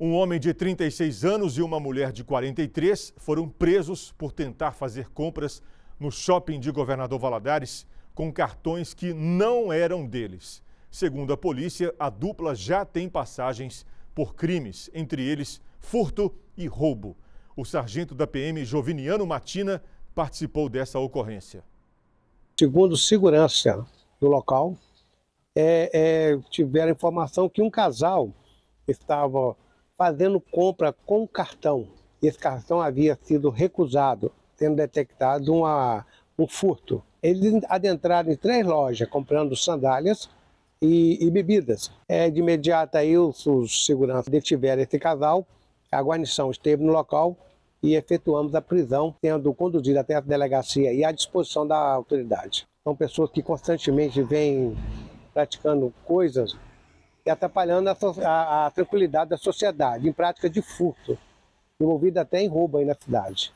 Um homem de 36 anos e uma mulher de 43 foram presos por tentar fazer compras no shopping de Governador Valadares com cartões que não eram deles. Segundo a polícia, a dupla já tem passagens por crimes, entre eles furto e roubo. O sargento da PM Joviniano Matina participou dessa ocorrência. Segundo segurança do local, é, é, tiveram informação que um casal estava fazendo compra com cartão. Esse cartão havia sido recusado, tendo detectado uma, um furto. Eles adentraram em três lojas comprando sandálias e, e bebidas. É, de imediato aí os, os seguranças detiveram esse casal, a guarnição esteve no local e efetuamos a prisão, tendo conduzido até a delegacia e à disposição da autoridade. São pessoas que constantemente vêm praticando coisas e atrapalhando a, a, a tranquilidade da sociedade, em prática de furto, envolvida até em roubo aí na cidade.